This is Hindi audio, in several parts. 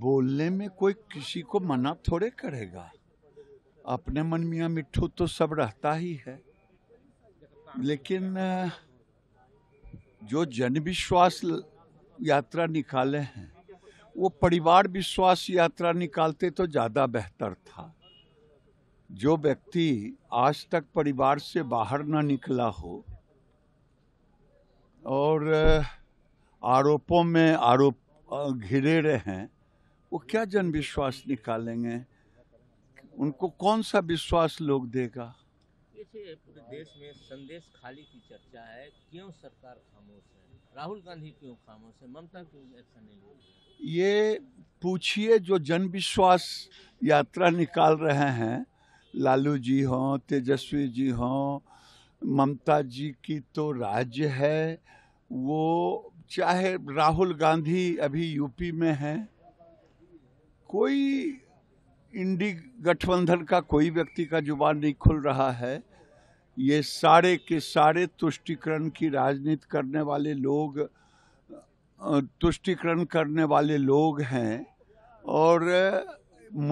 बोलने में कोई किसी को मना थोड़े करेगा अपने मन मियाँ मिट्ठू तो सब रहता ही है लेकिन जो जन विश्वास यात्रा निकाले हैं वो परिवार विश्वास यात्रा निकालते तो ज़्यादा बेहतर था जो व्यक्ति आज तक परिवार से बाहर ना निकला हो और आरोपों में आरोप घिरे रहे हैं वो क्या जन विश्वास निकालेंगे उनको कौन सा विश्वास लोग देगा पूरे देश में संदेश खाली की चर्चा है क्यों सरकार खामोश है राहुल गांधी क्यों खामोश है ममता क्यों ऐसा नहीं ये पूछिए जो जन विश्वास यात्रा निकाल रहे हैं लालू जी हों तेजस्वी जी हों ममता जी की तो राज्य है वो चाहे राहुल गांधी अभी यूपी में हैं कोई इंडी गठबंधन का कोई व्यक्ति का जुबान नहीं खुल रहा है ये सारे के सारे तुष्टिकरण की राजनीति करने वाले लोग तुष्टिकरण करने वाले लोग हैं और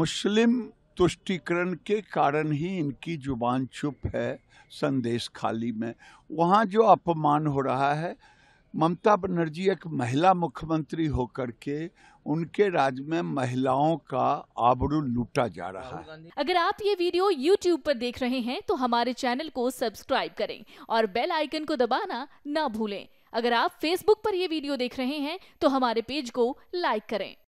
मुस्लिम तुष्टिकरण के कारण ही इनकी जुबान चुप है संदेश खाली में वहाँ जो अपमान हो रहा है ममता बनर्जी एक महिला मुख्यमंत्री होकर के उनके राज्य में महिलाओं का आबरू लूटा जा रहा है अगर आप ये वीडियो YouTube पर देख रहे हैं तो हमारे चैनल को सब्सक्राइब करें और बेल आइकन को दबाना ना भूलें अगर आप Facebook पर ये वीडियो देख रहे हैं तो हमारे पेज को लाइक करें